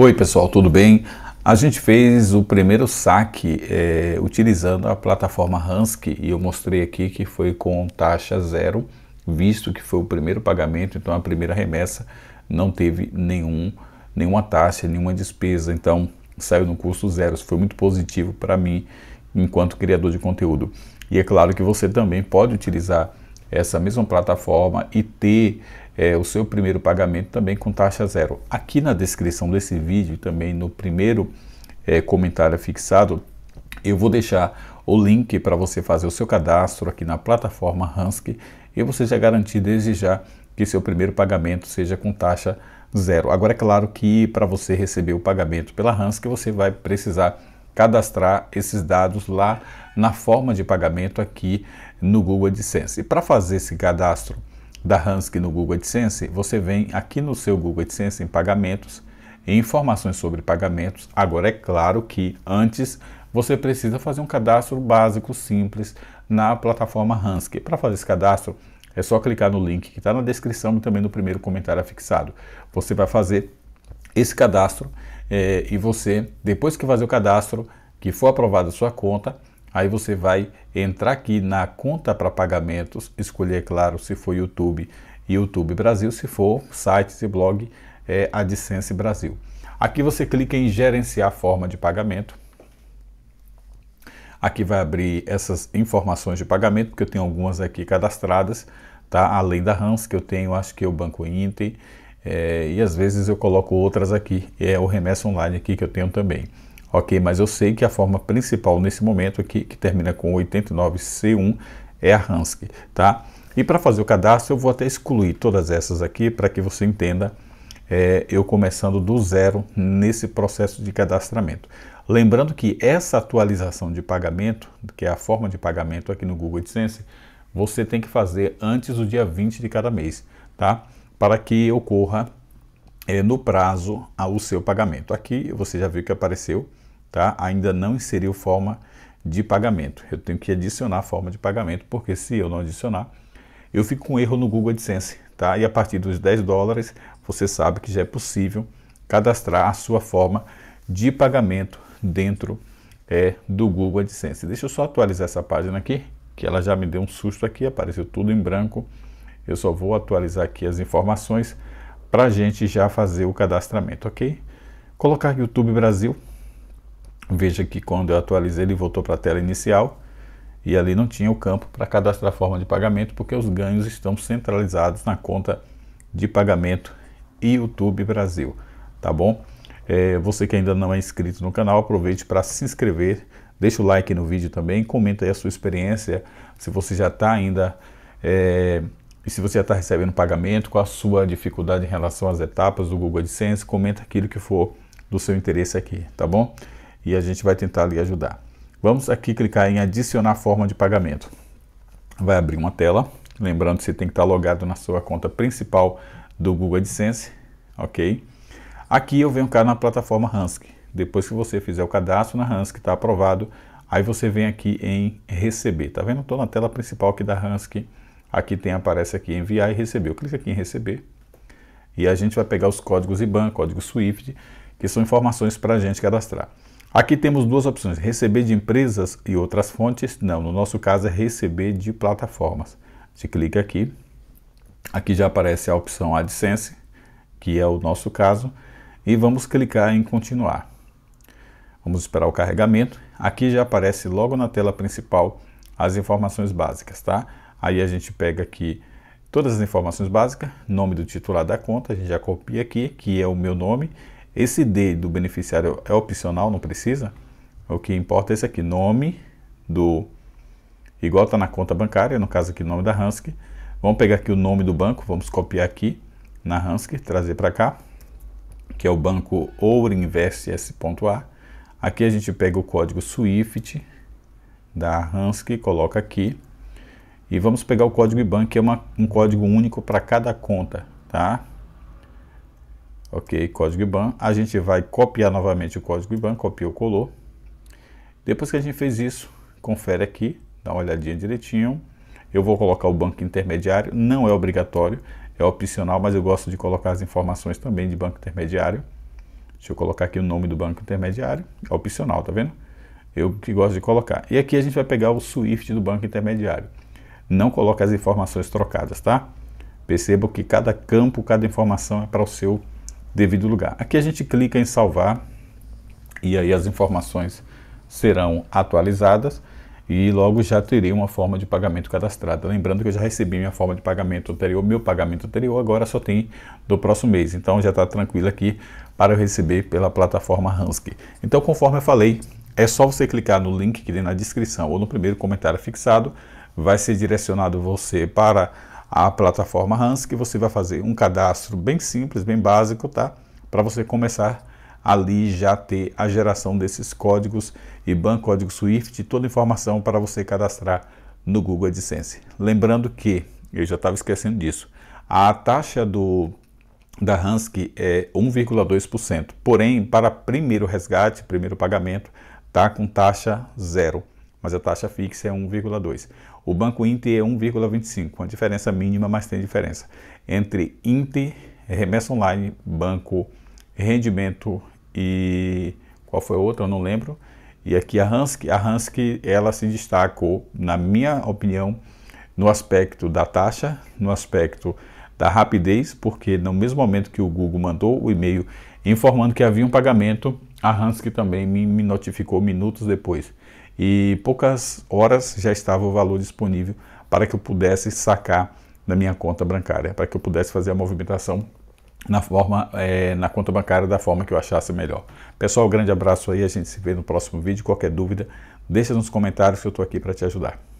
Oi pessoal, tudo bem? A gente fez o primeiro saque é, utilizando a plataforma Hansky e eu mostrei aqui que foi com taxa zero, visto que foi o primeiro pagamento, então a primeira remessa não teve nenhum, nenhuma taxa, nenhuma despesa, então saiu no custo zero. Isso foi muito positivo para mim enquanto criador de conteúdo. E é claro que você também pode utilizar essa mesma plataforma e ter é, o seu primeiro pagamento também com taxa zero. Aqui na descrição desse vídeo, também no primeiro é, comentário fixado, eu vou deixar o link para você fazer o seu cadastro aqui na plataforma Hansk e você já garantir desde já que seu primeiro pagamento seja com taxa zero. Agora é claro que para você receber o pagamento pela Hansk você vai precisar cadastrar esses dados lá na forma de pagamento aqui no Google AdSense. E para fazer esse cadastro da Hansk no Google AdSense, você vem aqui no seu Google AdSense em pagamentos em informações sobre pagamentos. Agora é claro que antes você precisa fazer um cadastro básico simples na plataforma Hansk. Para fazer esse cadastro, é só clicar no link que está na descrição e também no primeiro comentário afixado. Você vai fazer esse cadastro é, e você, depois que fazer o cadastro, que for aprovada a sua conta, aí você vai entrar aqui na conta para pagamentos, escolher, claro, se for YouTube, YouTube Brasil, se for sites e blog, é, AdSense Brasil. Aqui você clica em gerenciar forma de pagamento. Aqui vai abrir essas informações de pagamento, que eu tenho algumas aqui cadastradas, tá? Além da Hans que eu tenho, acho que é o Banco Inter, é, e às vezes eu coloco outras aqui, é o remessa online aqui que eu tenho também. Ok, mas eu sei que a forma principal nesse momento aqui, que termina com 89C1, é a Hansky, tá? E para fazer o cadastro, eu vou até excluir todas essas aqui para que você entenda é, eu começando do zero nesse processo de cadastramento. Lembrando que essa atualização de pagamento, que é a forma de pagamento aqui no Google AdSense, você tem que fazer antes do dia 20 de cada mês, tá? para que ocorra é, no prazo o seu pagamento. Aqui você já viu que apareceu, tá? Ainda não inseriu forma de pagamento. Eu tenho que adicionar a forma de pagamento, porque se eu não adicionar, eu fico com um erro no Google AdSense, tá? E a partir dos 10 dólares, você sabe que já é possível cadastrar a sua forma de pagamento dentro é, do Google AdSense. Deixa eu só atualizar essa página aqui, que ela já me deu um susto aqui, apareceu tudo em branco. Eu só vou atualizar aqui as informações para a gente já fazer o cadastramento, ok? Colocar YouTube Brasil. Veja que quando eu atualizei ele voltou para a tela inicial e ali não tinha o campo para cadastrar forma de pagamento porque os ganhos estão centralizados na conta de pagamento YouTube Brasil, tá bom? É, você que ainda não é inscrito no canal, aproveite para se inscrever, deixa o like no vídeo também, comenta aí a sua experiência, se você já está ainda é, e se você está recebendo pagamento, qual a sua dificuldade em relação às etapas do Google AdSense, comenta aquilo que for do seu interesse aqui, tá bom? E a gente vai tentar lhe ajudar. Vamos aqui clicar em adicionar forma de pagamento. Vai abrir uma tela, lembrando que você tem que estar logado na sua conta principal do Google AdSense, ok? Aqui eu venho cá na plataforma Hansk. Depois que você fizer o cadastro na Hansk, está aprovado, aí você vem aqui em receber, tá vendo? Estou na tela principal aqui da Hansk, Aqui tem, aparece aqui enviar e receber. Eu clico aqui em receber e a gente vai pegar os códigos IBAN, código SWIFT, que são informações para a gente cadastrar. Aqui temos duas opções, receber de empresas e outras fontes. Não, no nosso caso é receber de plataformas. A gente clica aqui, aqui já aparece a opção AdSense, que é o nosso caso, e vamos clicar em continuar. Vamos esperar o carregamento. Aqui já aparece logo na tela principal as informações básicas, tá? Aí a gente pega aqui todas as informações básicas, nome do titular da conta, a gente já copia aqui, que é o meu nome. Esse D do beneficiário é opcional, não precisa. O que importa é esse aqui, nome do... Igual está na conta bancária, no caso aqui o nome da Hansk. Vamos pegar aqui o nome do banco, vamos copiar aqui na Hansk, trazer para cá, que é o banco Ourinvest S.A. Aqui a gente pega o código SWIFT da Hansk, coloca aqui e vamos pegar o código IBAN, que é uma, um código único para cada conta, tá? Ok, código IBAN. A gente vai copiar novamente o código IBAN, copiou, colou. Depois que a gente fez isso, confere aqui, dá uma olhadinha direitinho. Eu vou colocar o banco intermediário, não é obrigatório, é opcional, mas eu gosto de colocar as informações também de banco intermediário. Deixa eu colocar aqui o nome do banco intermediário, é opcional, tá vendo? Eu que gosto de colocar. E aqui a gente vai pegar o SWIFT do banco intermediário. Não coloque as informações trocadas, tá? Perceba que cada campo, cada informação é para o seu devido lugar. Aqui a gente clica em salvar e aí as informações serão atualizadas e logo já terei uma forma de pagamento cadastrada. Lembrando que eu já recebi minha forma de pagamento anterior, meu pagamento anterior agora só tem do próximo mês, então já está tranquilo aqui para eu receber pela plataforma Hansky. Então, conforme eu falei, é só você clicar no link que tem na descrição ou no primeiro comentário fixado vai ser direcionado você para a plataforma Hans, que você vai fazer um cadastro bem simples, bem básico, tá? Para você começar ali já ter a geração desses códigos e banco código SWIFT, toda a informação para você cadastrar no Google AdSense. Lembrando que, eu já estava esquecendo disso, a taxa do da Hansky é 1,2%. Porém, para primeiro resgate, primeiro pagamento, tá com taxa zero mas a taxa fixa é 1,2. O Banco Inter é 1,25, uma diferença mínima, mas tem diferença entre Inter, remessa online, banco, rendimento e qual foi a outra, eu não lembro. E aqui a Hansk, a Hansk, ela se destacou, na minha opinião, no aspecto da taxa, no aspecto da rapidez, porque no mesmo momento que o Google mandou o e-mail informando que havia um pagamento, a Hansk também me notificou minutos depois e poucas horas já estava o valor disponível para que eu pudesse sacar da minha conta bancária, para que eu pudesse fazer a movimentação na forma é, na conta bancária da forma que eu achasse melhor. Pessoal, um grande abraço aí, a gente se vê no próximo vídeo. Qualquer dúvida, deixa nos comentários que eu estou aqui para te ajudar.